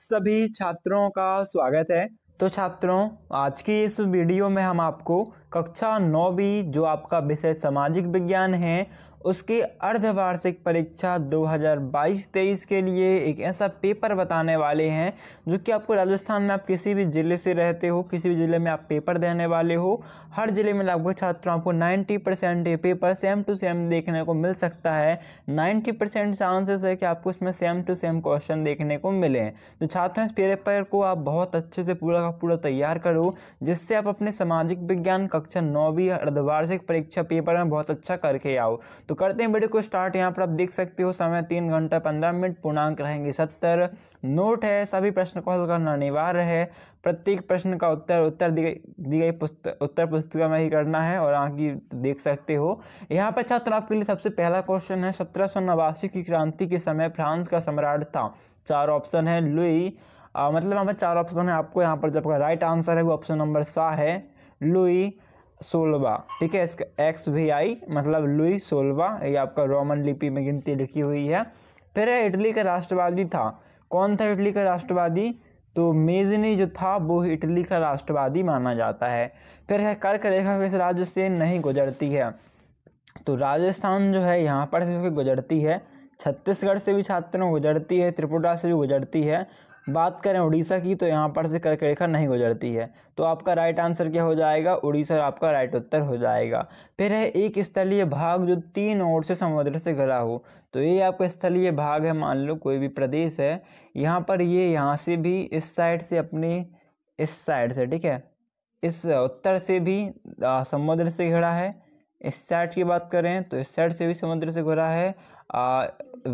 सभी छात्रों का स्वागत है तो छात्रों आज की इस वीडियो में हम आपको कक्षा नौवीं जो आपका विषय सामाजिक विज्ञान है उसकी अर्धवार्षिक परीक्षा 2022-23 के लिए एक ऐसा पेपर बताने वाले हैं जो कि आपको राजस्थान में आप किसी भी ज़िले से रहते हो किसी भी ज़िले में आप पेपर देने वाले हो हर ज़िले में लगभग छात्रों आपको 90 परसेंट ये पेपर सेम टू सेम देखने को मिल सकता है 90 परसेंट चांसेस है कि आपको इसमें सेम टू सेम क्वेश्चन देखने को मिले तो छात्रों इस पेपर को आप बहुत अच्छे से पूरा का पूरा तैयार करो जिससे आप अपने सामाजिक विज्ञान कक्षा नौवीं अर्धवार्षिक परीक्षा पेपर में बहुत अच्छा करके आओ तो करते हैं वीडियो को स्टार्ट यहाँ पर आप देख सकते हो समय तीन घंटा पंद्रह मिनट पूर्णांक रहेंगे सत्तर नोट है सभी प्रश्न को हल करना अनिवार्य है प्रत्येक प्रश्न का उत्तर उत्तर दी गई दी गई पुस्तक उत्तर पुस्तिका में ही करना है और आगे देख सकते हो यहाँ पर छात्र आपके लिए सबसे पहला क्वेश्चन है सत्रह की क्रांति के समय फ्रांस का सम्राट था चार ऑप्शन है लुई आ, मतलब यहाँ पर चार ऑप्शन है आपको यहाँ पर जब राइट आंसर है वो ऑप्शन नंबर सा है लुई सोलवा ठीक है इसका एक्स वी आई मतलब लुई सोलवा ये आपका रोमन लिपि में गिनती लिखी हुई है फिर इटली का राष्ट्रवादी था कौन था इटली का राष्ट्रवादी तो मेजनी जो था वो इटली का राष्ट्रवादी माना जाता है फिर है कर्क रेखा किस राज्य से नहीं गुजरती है तो राजस्थान जो है यहाँ पर से गुजरती है छत्तीसगढ़ से भी छात्रों गुजरती है त्रिपुरा से भी गुजरती है बात करें उड़ीसा की तो यहाँ पर से कर्क रेखा नहीं गुजरती है तो आपका राइट आंसर क्या हो जाएगा उड़ीसा आपका राइट उत्तर हो जाएगा फिर है एक स्थलीय भाग जो तीन ओर से समुद्र से घिरा हो तो ये आपका स्थलीय भाग है मान लो कोई भी प्रदेश है यहाँ पर ये यहाँ से भी इस साइड से अपने इस साइड से ठीक है इस उत्तर से भी समुद्र से घिरा है इस साइड की बात करें तो इस साइड से भी समुद्र से घिरा है आ,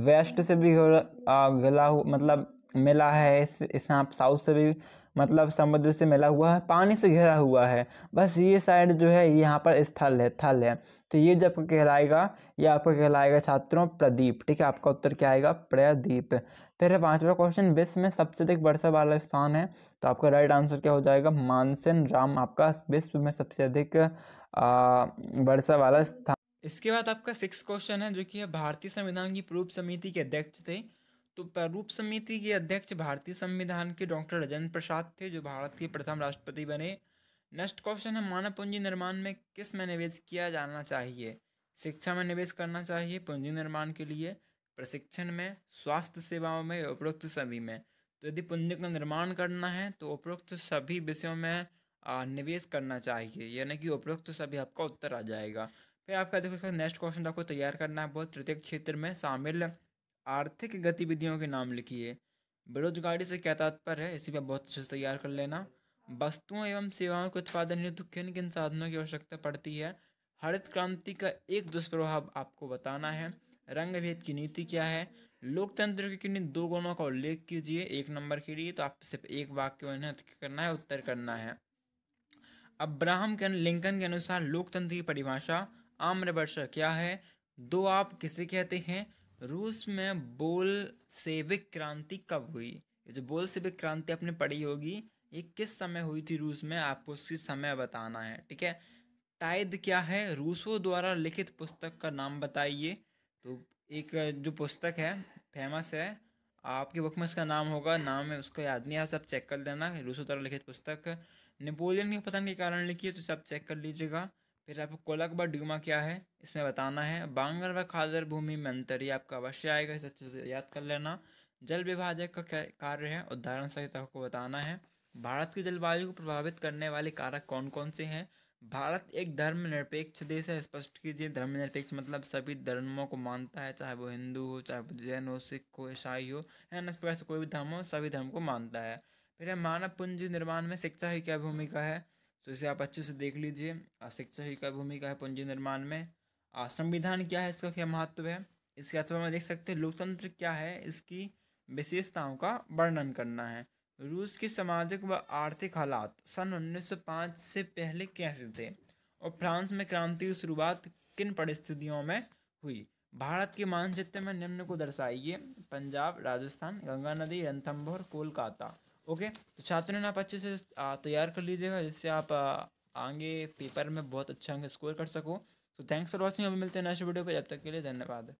वेस्ट से भी घिरा मतलब मिला है इस आप साउथ से भी मतलब समुद्र से मिला हुआ है पानी से घिरा हुआ है बस ये साइड जो है यहाँ पर स्थल है थल है तो ये जब कहलाएगा ये आपका कहलाएगा छात्रों प्रदीप ठीक है आपका उत्तर क्या आएगा प्रदीप फिर है पांचवा क्वेश्चन विश्व में सबसे अधिक वर्षा वाला स्थान है तो आपका राइट आंसर क्या हो जाएगा मानसेन राम आपका विश्व में सबसे अधिक वर्षा वाला स्थान इसके बाद आपका सिक्स क्वेश्चन है जो कि भारतीय संविधान की पूर्व समिति के अध्यक्ष थे तो प्रारूप समिति के अध्यक्ष भारतीय संविधान के डॉक्टर राजेंद्र प्रसाद थे जो भारत के प्रथम राष्ट्रपति बने नेक्स्ट क्वेश्चन है मानव पूंजी निर्माण में किस में निवेश किया जाना चाहिए शिक्षा में निवेश करना चाहिए पूंजी निर्माण के लिए प्रशिक्षण में स्वास्थ्य सेवाओं में उपरोक्त सभी में तो यदि पूंजी का निर्माण करना है तो उपरोक्त सभी विषयों में निवेश करना चाहिए यानी कि उपरोक्त सभी आपका उत्तर आ जाएगा फिर आपका देखो नेक्स्ट क्वेश्चन आपको तैयार करना है बहुत तृतीय क्षेत्र में शामिल आर्थिक गतिविधियों के नाम लिखिए बेरोजगारी से क्या तात्पर्य है इसी पर बहुत अच्छे से तैयार कर लेना वस्तुओं एवं सेवाओं के उत्पादन हेतु किन किन साधनों की आवश्यकता पड़ती है हरित क्रांति का एक दुष्प्रभाव आपको बताना है रंग भेद की नीति क्या है लोकतंत्र के किन दो गुणों का उल्लेख कीजिए एक नंबर के लिए तो आप सिर्फ एक वाक्य उन्हें करना है उत्तर करना है अब्राहम के लिंकन के अनुसार लोकतंत्र की परिभाषा आम्र क्या है दो आप किसे कहते हैं रूस में बोल सेविक क्रांति कब हुई ये जो सेविक क्रांति आपने पढ़ी होगी ये किस समय हुई थी रूस में आपको उसकी समय बताना है ठीक है टाइद क्या है रूसों द्वारा लिखित पुस्तक का नाम बताइए तो एक जो पुस्तक है फेमस है आपके बुक में इसका नाम होगा नाम है उसको याद नहीं है सब चेक कर देना रूसों द्वारा लिखित पुस्तक नेपोलियन की पतन के कारण लिखी है तो सब चेक कर लीजिएगा फिर आपको कोलक व ड्यूमा क्या है इसमें बताना है बांगर व खादर भूमि में अंतर ये आपका अवश्य आएगा इस अच्छे से याद कर लेना जल विभाजक का क्या कार्य है उदाहरण सहित आपको बताना है भारत की जलवायु को प्रभावित करने वाले कारक कौन कौन से हैं भारत एक धर्मनिरपेक्ष देश है स्पष्ट कीजिए धर्मनिरपेक्ष मतलब सभी धर्मों को मानता है चाहे वो हिंदू हो चाहे वो जैन हो सिख हो ईसाई हो है ना इस प्रकार से कोई भी धर्म हो सभी धर्म को मानता है फिर मानव पूंजी निर्माण में शिक्षा की क्या भूमिका है तो इसे आप अच्छे से देख लीजिए शिक्षा ही का भूमिका है पूंजी निर्माण में संविधान क्या है इसका क्या महत्व है इसके अथवा में देख सकते हैं लोकतंत्र क्या है इसकी विशेषताओं का वर्णन करना है रूस के सामाजिक व आर्थिक हालात सन 1905 से पहले कैसे थे और फ्रांस में क्रांति की शुरुआत किन परिस्थितियों में हुई भारत के मानचित्र में निम्न को दर्शाइए पंजाब राजस्थान गंगा नदी रणथम्भौर कोलकाता ओके तो छात्रों ने आप अच्छे से तैयार कर लीजिएगा जिससे आप आगे पेपर में बहुत अच्छा अंक स्कोर कर सको तो थैंक्स फॉर वॉचिंग अभी मिलते हैं नेक्स्ट वीडियो पर जब तक के लिए धन्यवाद